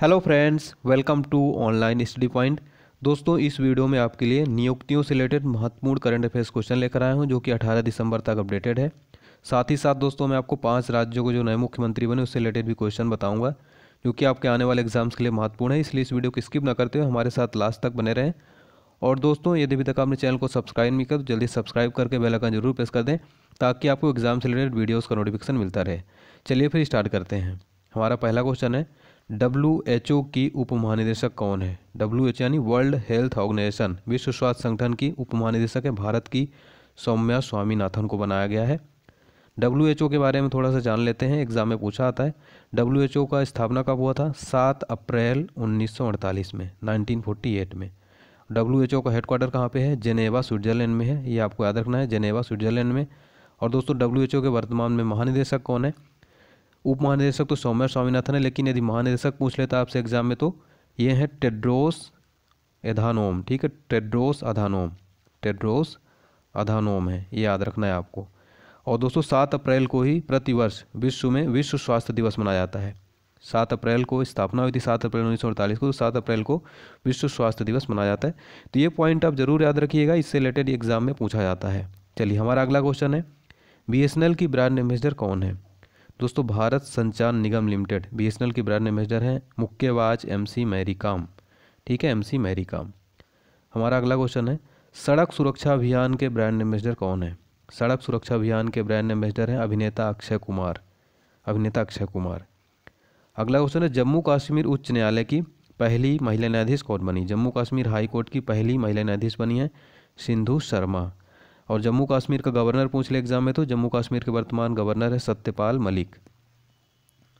hello friends welcome to online study point दोस्तों इस video में आपके लिए नियुक्तियों से रिलेटेड महत्वपूर्ण करंट अफेयर्स क्वेश्चन लेकर आया हूं जो कि 18 दिसंबर तक अपडेटेड है साथ ही साथ दोस्तों मैं आपको पांच राज्यों के जो नए मुख्यमंत्री बने उससे रिलेटेड भी क्वेश्चन बताऊँगा जो कि आपके आने वाले एग्जाम्स के लिए महत्वपूर्ण है इसलिए इस वीडियो को स्किप ना करते हुए हमारे साथ लास्ट तक बने रहें और दोस्तों यदि अभी तक आपने चैनल को सब्सक्राइब नहीं किया तो जल्दी सब्सक्राइब करके बेल आइकन जरूर प्रेस कर दें ताकि आपको एग्जाम से रिलेटेड वीडियोज़ का नोटिफिकेशन मिलता रहे चलिए फिर स्टार्ट करते हैं हमारा पहला क्वेश्चन है डब्ल्यू एच ओ की उप महानिदेशक कौन है डब्ल्यू एच यानी वर्ल्ड हेल्थ ऑर्गेनाइजेशन विश्व स्वास्थ्य संगठन की उप महानिदेशक है भारत की सौम्या स्वामीनाथन को बनाया गया है डब्ल्यू एच ओ के बारे में थोड़ा सा जान लेते हैं एग्जाम में पूछा आता है डब्ल्यू एच ओ का स्थापना कब हुआ था सात अप्रैल उन्नीस सौ अड़तालीस में नाइनटीन फोर्टी एट में डब्ल्यू एच ओ का हेडक्वार्टर कहाँ पे है जेनेवा स्विट्जरलैंड में है ये आपको याद रखना है जेनेवा स्विट्जरलैंड में और दोस्तों डब्ल्यू एच ओ के वर्तमान में महानिदेशक कौन है उप महानिदेशक तो सौम्य स्वामीनाथन है लेकिन यदि महानिदेशक पूछ लेता आपसे एग्जाम में तो ये है टेड्रोस एधानोम ठीक है टेड्रोस अधानोम टेड्रोस अधानोम है ये याद रखना है आपको और दोस्तों सात अप्रैल को ही प्रतिवर्ष विश्व में विश्व स्वास्थ्य दिवस मनाया जाता है सात अप्रैल को स्थापना हुई थी सात अप्रैल उन्नीस को तो सात अप्रैल को विश्व स्वास्थ्य दिवस मनाया जाता है तो ये पॉइंट आप जरूर याद रखिएगा इससे रिलेटेड एग्जाम में पूछा जाता है चलिए हमारा अगला क्वेश्चन है बी की ब्रांड एम्बेसडर कौन है दोस्तों भारत संचार निगम लिमिटेड बी के ब्रांड एम्बेसडर हैं मुक्केबाज एम सी मैरी काम ठीक है एम सी मैरी काम हमारा अगला क्वेश्चन है सड़क सुरक्षा अभियान के ब्रांड एम्बेसडर कौन है सड़क सुरक्षा अभियान के ब्रांड एम्बेसडर हैं अभिनेता अक्षय कुमार अभिनेता अक्षय कुमार अगला क्वेश्चन है जम्मू कश्मीर उच्च न्यायालय की पहली महिला न्यायाधीश कौन बनी जम्मू कश्मीर हाईकोर्ट की पहली महिला न्यायाधीश बनी है सिंधु शर्मा और जम्मू कश्मीर का गवर्नर पूछ ले एग्जाम में तो जम्मू कश्मीर के वर्तमान गवर्नर है सत्यपाल मलिक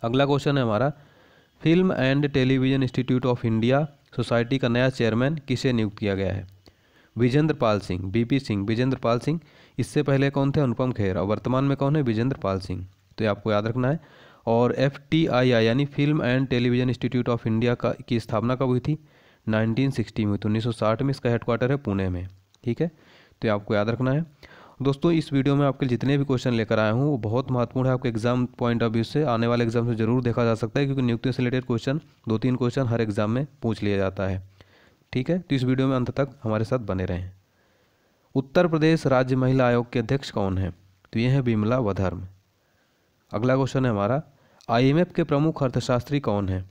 अगला क्वेश्चन है हमारा film and television institute of India society का नया चेयरमैन किसे नियुक्त किया गया है विजेंद्र पाल सिंह बीपी सिंह विजेंद्र पाल सिंह इससे पहले कौन थे अनुपम खेर और वर्तमान में कौन है विजेंद्र पाल सिंह तो ये आपको याद रखना है और एफ टी आई आई यानी film and television institute of India का की स्थापना कब हुई थी 1960 में तो 1960 में इसका हेडक्वार्टर है पुणे में ठीक है तो ये आपको याद रखना है दोस्तों इस वीडियो में आपके जितने भी क्वेश्चन लेकर आया हूँ वो बहुत महत्वपूर्ण है आपके एग्जाम पॉइंट ऑफ व्यू से आने वाले एग्जाम से जरूर देखा जा सकता है क्योंकि नियुक्तियों से रिलेटेड क्वेश्चन दो तीन क्वेश्चन हर एग्जाम में पूछ लिया जाता है ठीक है तो इस वीडियो में अंत तक हमारे साथ बने रहें उत्तर प्रदेश राज्य महिला आयोग के अध्यक्ष कौन है तो ये है विमला वधर्म अगला क्वेश्चन है हमारा आई के प्रमुख अर्थशास्त्री कौन है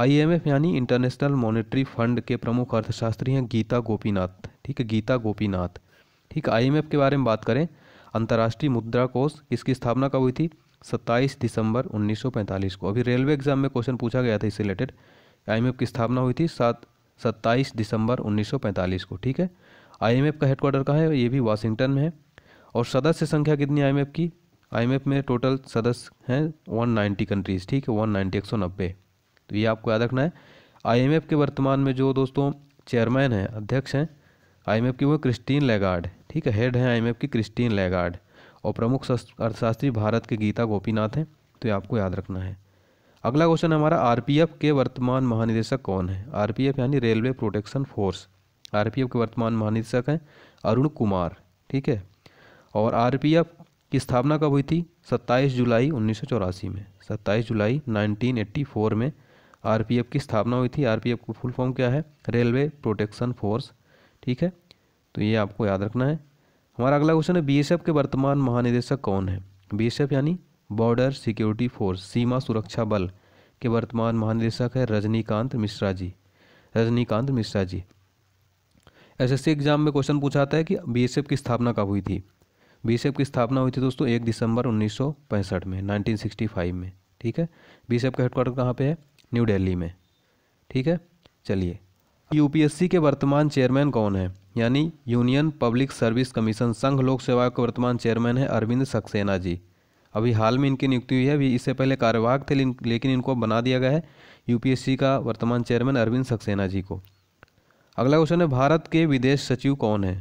आई यानी इंटरनेशनल मॉनिटरी फंड के प्रमुख अर्थशास्त्री हैं गीता गोपीनाथ ठीक है गीता गोपीनाथ ठीक है आई के बारे में बात करें अंतर्राष्ट्रीय मुद्रा कोष इसकी स्थापना कब हुई थी 27 दिसंबर 1945 को अभी रेलवे एग्जाम में क्वेश्चन पूछा गया था इससे रिलेटेड आई की स्थापना हुई थी सात सत्ताईस दिसंबर 1945 को ठीक है आई का हेडक्वार्टर कहाँ है ये भी वाशिंगटन में है और सदस्य संख्या कितनी आई की आई में टोटल सदस्य हैं वन कंट्रीज़ ठीक है वन एक सौ नब्बे तो ये आपको याद रखना है आई के वर्तमान में जो दोस्तों चेयरमैन हैं अध्यक्ष हैं आईएमएफ की वो क्रिस्टीन लेगार्ड ठीक है हेड है आईएमएफ की क्रिस्टीन लेगार्ड और प्रमुख अर्थशास्त्री भारत के गीता गोपीनाथ हैं तो ये आपको याद रखना है अगला क्वेश्चन हमारा आर के वर्तमान महानिदेशक कौन है आर यानी रेलवे प्रोटेक्शन फोर्स आर के वर्तमान महानिदेशक हैं अरुण कुमार ठीक है और आर की स्थापना कब हुई थी 27 जुलाई उन्नीस में 27 जुलाई 1984 में आर की स्थापना हुई थी आरपीएफ का फुल फॉर्म क्या है रेलवे प्रोटेक्शन फोर्स ठीक है तो ये आपको याद रखना है हमारा अगला क्वेश्चन है बीएसएफ के वर्तमान महानिदेशक कौन है बीएसएफ यानी बॉर्डर सिक्योरिटी फोर्स सीमा सुरक्षा बल के वर्तमान महानिदेशक है रजनीकांत मिश्रा जी रजनीकांत मिश्रा जी एसएससी एग्जाम में क्वेश्चन पूछा जाता है कि बीएसएफ की स्थापना कब हुई थी बीएसएफ की स्थापना हुई थी दोस्तों एक दिसंबर उन्नीस में नाइनटीन में ठीक है बी का हेडक्वार्टर कहाँ पर है न्यू डेली में ठीक है चलिए यूपीएससी के वर्तमान चेयरमैन कौन है यानी यूनियन पब्लिक सर्विस कमीशन संघ लोक सेवा के वर्तमान चेयरमैन है अरविंद सक्सेना जी अभी हाल में इनकी नियुक्ति हुई है अभी इससे पहले कार्यवाहक थे लेकिन इनको बना दिया गया है यूपीएससी का वर्तमान चेयरमैन अरविंद सक्सेना जी को अगला क्वेश्चन है भारत के विदेश सचिव कौन है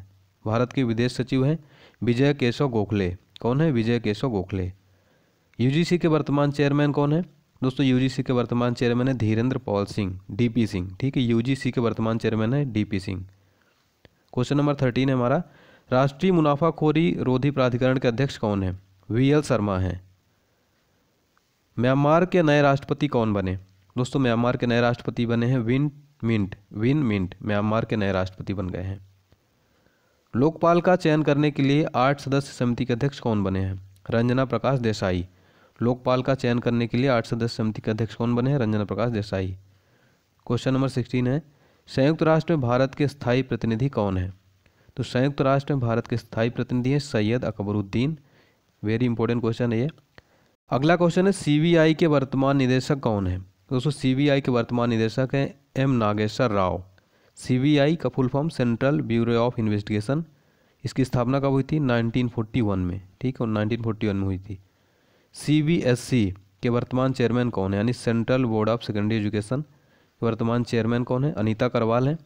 भारत के विदेश सचिव हैं विजय केशव गोखले कौन है विजय केशव गोखले यू के वर्तमान चेयरमैन कौन है दोस्तों यू के वर्तमान चेयरमैन है धीरेन्द्र पॉल सिंह डी सिंह ठीक है यू के वर्तमान चेयरमैन है D Singh question number thirteen है हमारा राष्ट्रीय मुनाफाखोरी रोधी प्राधिकरण के अध्यक्ष कौन है वी एल शर्मा हैं म्यांमार के नए राष्ट्रपति कौन बने दोस्तों म्यांमार के नए राष्ट्रपति बने हैं Win Myint Win Myint Myanmar के नए राष्ट्रपति बन गए हैं लोकपाल का चयन करने के लिए आठ सदस्य समिति के अध्यक्ष कौन बने हैं रंजना प्रकाश देसाई लोकपाल का चयन करने के लिए आठ सदस्य समिति के अध्यक्ष कौन बने हैं Ranjana Prakash Desai question number sixteen है संयुक्त राष्ट्र में भारत के स्थायी प्रतिनिधि कौन हैं तो संयुक्त राष्ट्र में भारत के स्थायी प्रतिनिधि हैं Syed Akbaruddin very important question है ये अगला क्वेश्चन है सीबीआई के वर्तमान निदेशक कौन है तो दोस्तों सीबीआई के वर्तमान निदेशक हैं एम नागेश्वर राव सीबीआई का full form central bureau of investigation इसकी स्थापना कब हुई थी 1941 में ठीक है नाइनटीन में हुई थी सी के वर्तमान चेयरमैन कौन है यानी central board of secondary education वर्तमान चेयरमैन कौन है अनीता करवाल हैं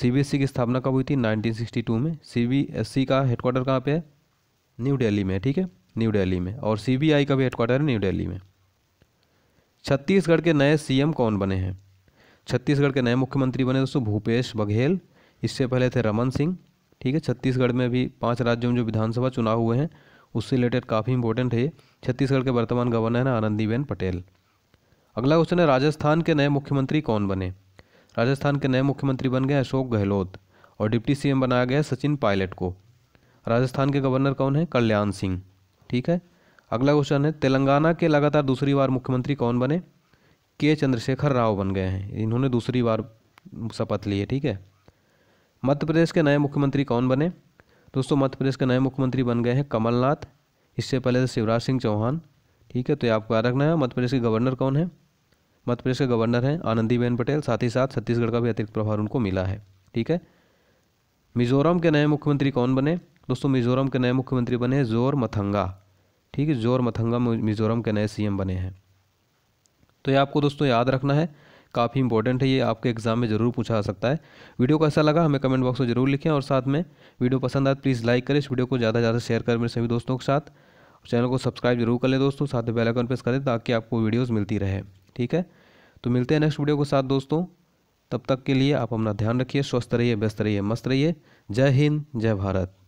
सीबीएसई की स्थापना कब हुई थी 1962 में सीबीएसई का हेडक्वार्टर कहाँ पे है न्यू दिल्ली में ठीक है न्यू दिल्ली में और सीबीआई का भी हेडक्वार्टर है न्यू दिल्ली में छत्तीसगढ़ के नए सीएम कौन बने हैं छत्तीसगढ़ के नए मुख्यमंत्री बने दोस्तों भूपेश बघेल इससे पहले थे रमन सिंह ठीक है छत्तीसगढ़ में भी पाँच राज्यों में जो विधानसभा चुनाव हुए हैं उससे रिलेटेड काफ़ी इंपॉर्टेंट है छत्तीसगढ़ के वर्तमान गवर्नर हैं आनंदीबेन पटेल अगला क्वेश्चन है राजस्थान के नए मुख्यमंत्री कौन बने राजस्थान के नए मुख्यमंत्री बन गए अशोक गहलोत और डिप्टी सीएम बनाया गया सचिन पायलट को राजस्थान के गवर्नर कौन है कल्याण सिंह ठीक है अगला क्वेश्चन है तेलंगाना के लगातार दूसरी बार मुख्यमंत्री कौन बने के चंद्रशेखर राव बन गए हैं इन्होंने दूसरी बार शपथ ली है ठीक है मध्य प्रदेश के नए मुख्यमंत्री कौन बने दोस्तों मध्य प्रदेश के नए मुख्यमंत्री बन गए हैं कमलनाथ इससे पहले तो शिवराज सिंह चौहान ठीक है तो ये आपको याद रखना है मध्य प्रदेश के गवर्नर कौन है मध्य प्रदेश के गवर्नर हैं आनंदीबेन पटेल साथ ही साथ छत्तीसगढ़ का भी अतिरिक्त प्रभार उनको मिला है ठीक है मिजोरम के नए मुख्यमंत्री कौन बने दोस्तों मिजोरम के नए मुख्यमंत्री बने जोर मथंगा ठीक है जोर मथंगा मिजोरम के नए सीएम बने हैं तो ये आपको दोस्तों याद रखना है काफ़ी इंपॉर्टेंट है ये आपके एग्जाम में ज़रूर पूछा जा सकता है वीडियो कैसा लगा हमें कमेंट बॉक्स में जरूर लिखें और साथ में वीडियो पसंद आए तो प्लीज़ लाइक करें इस वीडियो को ज़्यादा से ज़्यादा शेयर करें मेरे सभी दोस्तों के साथ चैनल को सब्सक्राइब जरूर कर लें दोस्तों साथ में बेल आइकन प्रेस करें ताकि आपको वीडियोज़ मिलती रहे ठीक है तो मिलते हैं नेक्स्ट वीडियो के साथ दोस्तों तब तक के लिए आप अपना ध्यान रखिए स्वस्थ रहिए व्यस्त रहिए मस्त रहिए जय हिंद जय भारत